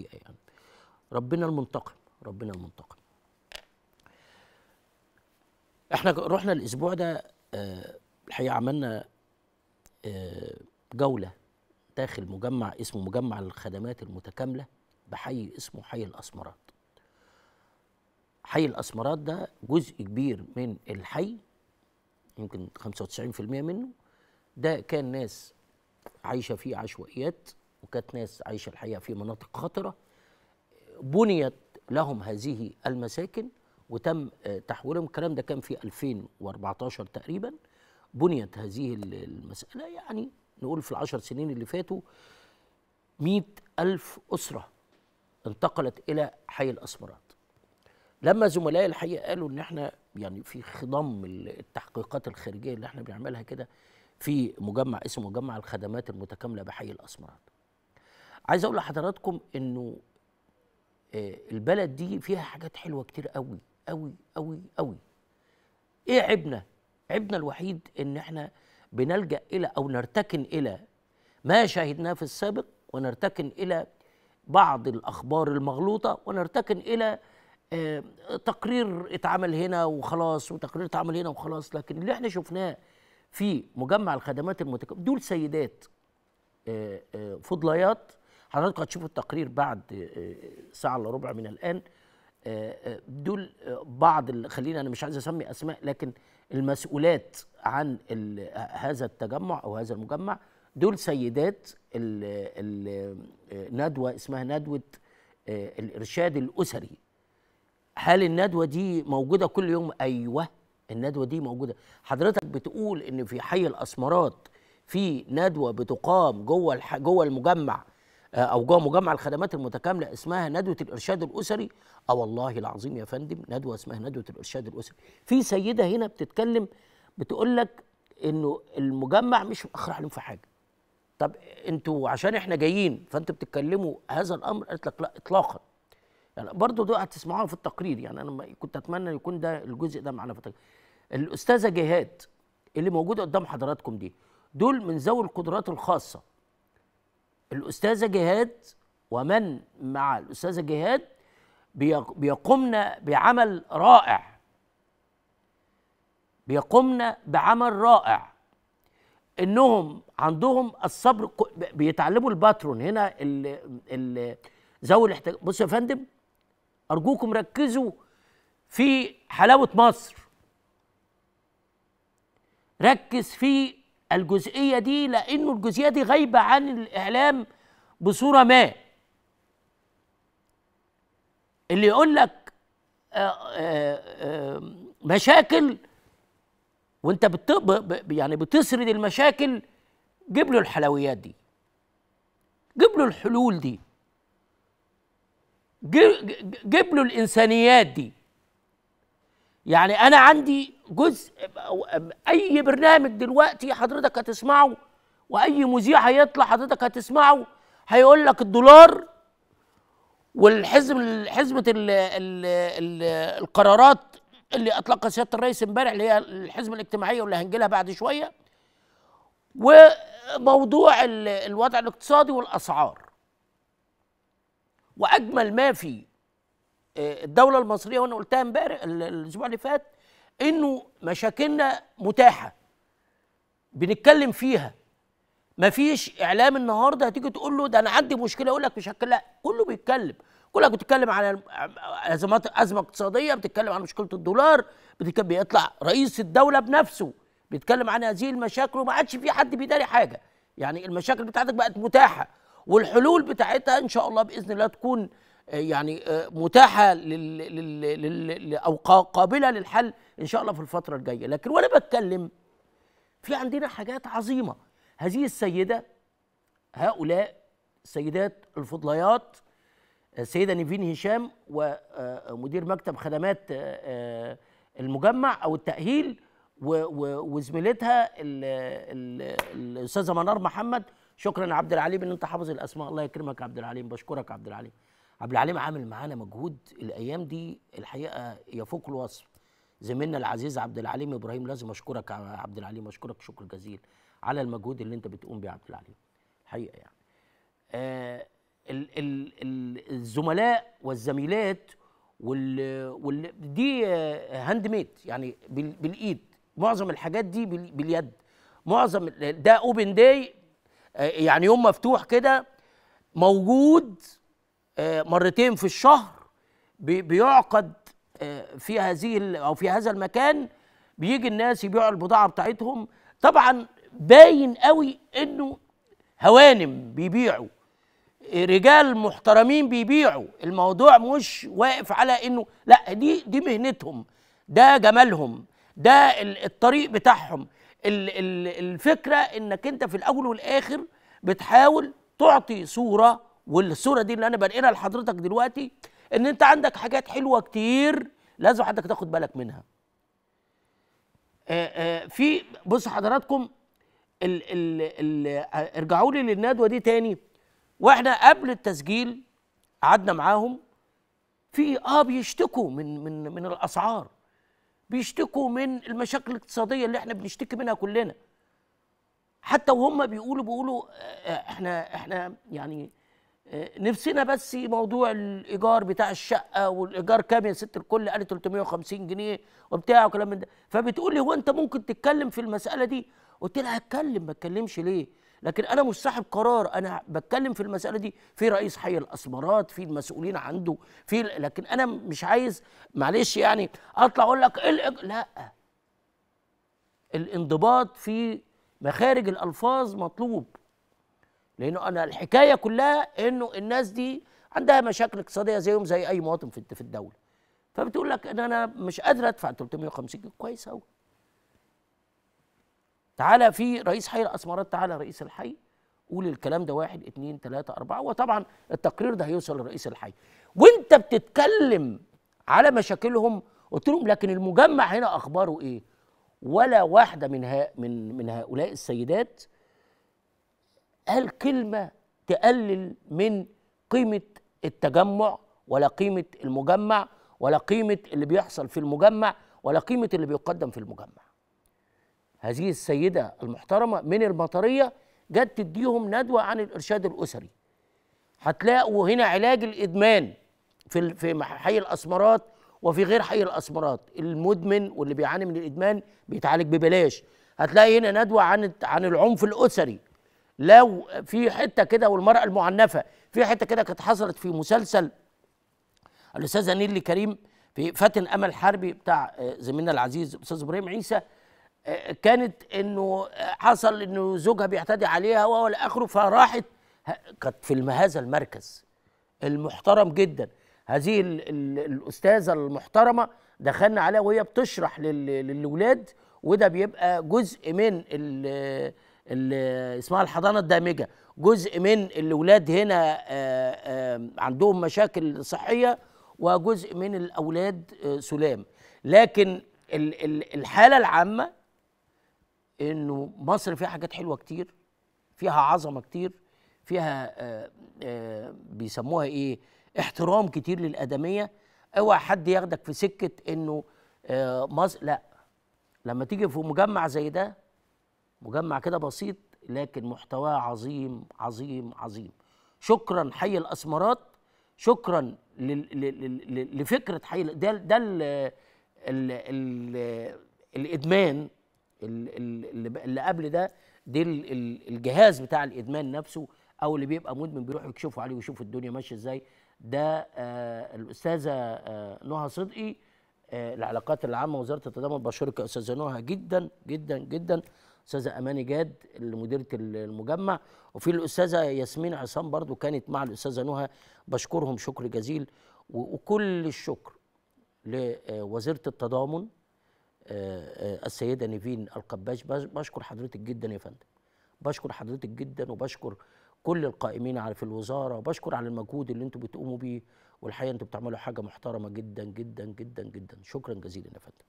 الحقيقه يعني ربنا المنتقم ربنا المنتقم احنا رحنا الاسبوع ده آه، الحقيقه عملنا آه، جوله داخل مجمع اسمه مجمع الخدمات المتكامله بحي اسمه حي الاسمرات حي الاسمرات ده جزء كبير من الحي يمكن 95% منه ده كان ناس عايشه فيه عشوائيات وكانت ناس عايشه الحقيقه في مناطق خطره بنيت لهم هذه المساكن وتم آه، تحويلهم الكلام ده كان في 2014 تقريبا بنيت هذه المسألة يعني نقول في العشر سنين اللي فاتوا مئة ألف أسرة انتقلت إلى حي الأسمرات لما زملائي الحقيقة قالوا إن إحنا يعني في خضم التحقيقات الخارجية اللي إحنا بنعملها كده في مجمع اسمه مجمع الخدمات المتكاملة بحي الأسمرات عايز اقول لحضراتكم انه آه، البلد دي فيها حاجات حلوه كتير قوي قوي قوي قوي ايه عيبنا عيبنا الوحيد ان احنا بنلجا الى او نرتكن الى ما شاهدناه في السابق ونرتكن الى بعض الاخبار المغلوطه ونرتكن الى آه، تقرير اتعمل هنا وخلاص وتقرير اتعمل هنا وخلاص لكن اللي احنا شفناه في مجمع الخدمات المتكامله دول سيدات آه، فضليات حضرتك هتشوفوا التقرير بعد آه، ساعه الا ربع من الان آه، آه، دول بعض اللي خلينا انا مش عايز اسمي اسماء لكن المسؤولات عن هذا التجمع او هذا المجمع دول سيدات الندوه اسمها ندوه الارشاد الاسري هل الندوه دي موجوده كل يوم ايوه الندوه دي موجوده حضرتك بتقول ان في حي الاسمرات في ندوه بتقام جوه جوه المجمع او جوه مجمع الخدمات المتكامله اسمها ندوه الارشاد الاسري اه والله العظيم يا فندم ندوه اسمها ندوه الارشاد الاسري في سيده هنا بتتكلم بتقول لك انه المجمع مش مأخر عليهم في حاجه طب انتوا عشان احنا جايين فانتوا بتتكلموا هذا الامر قالت لك لا اطلاقا يعني برضه ده هتسمعوها في التقرير يعني انا كنت اتمنى يكون ده الجزء ده معانا في التقرير الاستاذه جهاد اللي موجوده قدام حضراتكم دي دول من ذوي القدرات الخاصه الأستاذة جهاد ومن مع الأستاذة جهاد بيقمنا بعمل رائع بيقمنا بعمل رائع انهم عندهم الصبر بيتعلموا الباترون هنا ال ال ذوي الاحتياج بصوا يا فندم ارجوكم ركزوا في حلاوه مصر ركز في الجزئيه دي لانه الجزئيه دي غايبه عن الاعلام بصوره ما اللي يقول لك آه، آه، آه، مشاكل وانت يعني بتسرد المشاكل جيب له الحلويات دي جيب له الحلول دي جيب له الانسانيات دي يعني انا عندي جزء اي برنامج دلوقتي حضرتك هتسمعه واي مذيع هيطلع حضرتك هتسمعه هيقول لك الدولار والحزم حزمه القرارات اللي اطلقها سياده الرئيس امبارح اللي هي الحزمه الاجتماعيه واللي هنجي لها بعد شويه وموضوع الوضع الاقتصادي والاسعار واجمل ما في آه، الدوله المصريه وانا قلتها امبارح الاسبوع اللي فات انه مشاكلنا متاحه بنتكلم فيها مفيش اعلام النهارده هتيجي تقول له ده انا عندي مشكله يقول لك مش هتكلم كله بيتكلم كلك بتتكلم على ازمات ازمه اقتصاديه بتتكلم عن مشكله الدولار بتتكلم بيطلع رئيس الدوله بنفسه بيتكلم عن هذه المشاكل وما عادش في حد بيداري حاجه يعني المشاكل بتاعتك بقت متاحه والحلول بتاعتها ان شاء الله باذن الله تكون آه، يعني آه، متاحه لل, لل, لل او قابله للحل ان شاء الله في الفتره الجايه لكن وانا بتكلم في عندنا حاجات عظيمه هذه السيده هؤلاء سيدات الفضليات السيده آه، نيفين هشام ومدير مكتب خدمات المجمع او التاهيل وزميلتها الاستاذه منار محمد شكرا يا عبد العليم ان انت حافظ الاسماء الله يكرمك يا عبد العليم بشكرك يا عبد العليم عبد العليم عامل معانا مجهود الايام دي الحقيقه يفوق الوصف زميلنا العزيز عبد العليم ابراهيم لازم اشكرك يا عبد العليم اشكرك شكر جزيل على المجهود اللي انت بتقوم بيه يا عبد العليم الحقيقه يعني آه ال ال ال الزملاء والزميلات وال وال دي هاند ميد يعني بالايد معظم الحاجات دي باليد معظم ده اوبن آه، داي يعني يوم مفتوح كده موجود آه، مرتين في الشهر بيعقد آه، في هذه او في هذا المكان بيجي الناس يبيعوا البضاعه بتاعتهم طبعا باين قوي انه هوانم بيبيعوا رجال محترمين بيبيعوا الموضوع مش واقف على انه لا دي دي مهنتهم ده جمالهم ده الطريق بتاعهم الفكره انك انت في الاول والاخر بتحاول تعطي صوره والصوره دي اللي انا بنقلها لحضرتك دلوقتي ان انت عندك حاجات حلوه كتير لازم حضرتك تاخد بالك منها في بص حضراتكم ال ال ال ارجعوا لي للندوه دي تاني واحنا قبل التسجيل قعدنا معاهم في اه بيشتكوا من من من الاسعار بيشتكوا من المشاكل الاقتصاديه اللي احنا بنشتكي منها كلنا حتى وهم بيقولوا بيقولوا احنا احنا يعني نفسنا بس موضوع الايجار بتاع الشقه والايجار كام يا ست الكل قال 350 جنيه وبتاع وكلام من ده فبتقول لي هو انت ممكن تتكلم في المساله دي قلت لها هتكلم ما اتكلمش ليه لكن انا مش صاحب قرار انا بتكلم في المساله دي في رئيس حي الاسمرات في المسؤولين عنده في لكن انا مش عايز معلش يعني اطلع اقول لك إيه الإج... لا الانضباط في مخارج الالفاظ مطلوب لانه انا الحكايه كلها انه الناس دي عندها مشاكل اقتصاديه زيهم زي اي مواطن في في الدوله فبتقول لك ان انا مش قادر ادفع 350 جنيه كويس قوي تعالى في رئيس حي الاسمرات تعالى رئيس الحي قول الكلام ده واحد اتنين تلاته اربعه وطبعا التقرير ده هيوصل لرئيس الحي وانت بتتكلم على مشاكلهم قلت لهم لكن المجمع هنا اخباره ايه ولا واحده من ها من من هؤلاء السيدات قال كلمة تقلل من قيمة التجمع ولا قيمة المجمع ولا قيمة اللي بيحصل في المجمع ولا قيمة اللي بيقدم في المجمع هذه السيدة المحترمة من المطرية جت تديهم ندوة عن الإرشاد الأسري هتلاقوا هنا علاج الإدمان في في حي الأسمرات وفي غير حي الأسمرات المدمن واللي بيعاني من الإدمان بيتعالج ببلاش هتلاقي هنا ندوة عن عن العنف الأسري لو في حته كده والمراه المعنفه في حته كده كانت حصلت في مسلسل الاستاذه نيلي كريم في فاتن امل حربي بتاع آه، زميلنا العزيز الاستاذ ابراهيم عيسى آه، كانت انه آه، حصل انه زوجها بيعتدي عليها وهو اخره فراحت كانت في هذا المركز المحترم جدا هذه الاستاذه المحترمه دخلنا عليها وهي بتشرح للاولاد وده بيبقى جزء من اللي اسمها الحضانه الدامجه جزء من الاولاد هنا آه، آه، عندهم مشاكل صحيه وجزء من الاولاد آه، سلام لكن الحاله العامه انه مصر فيها حاجات حلوه كتير فيها عظمه كتير فيها بيسموها ايه احترام كتير للادميه اوعى حد ياخدك في سكه انه مصر لا لما تيجي في مجمع زي ده مجمع كده بسيط لكن محتواه عظيم عظيم عظيم شكرا حي الاسمرات شكرا لفكره حي ده ده الادمان اللي قبل ده دي الجهاز بتاع الادمان نفسه او اللي بيبقى مدمن بيروح يكشفوا عليه ويشوفوا الدنيا ماشيه ازاي ده آه، الاستاذه آه، نهى صدقي آه، العلاقات العامه وزاره التضامن بشكرك يا استاذه نهى جدا جدا جدا الاستاذه اماني جاد اللي مديره المجمع وفي الاستاذه ياسمين عصام برضو كانت مع الاستاذه نهى بشكرهم شكر جزيل وكل الشكر لوزيره التضامن آه، آه، السيده نيفين القباش بشكر حضرتك جدا يا فندم بشكر حضرتك جدا وبشكر كل القائمين على في الوزاره وبشكر على المجهود اللي انتم بتقوموا بيه والحقيقه انتم بتعملوا حاجه محترمه جدا جدا جدا جدا شكرا جزيلا يا فندم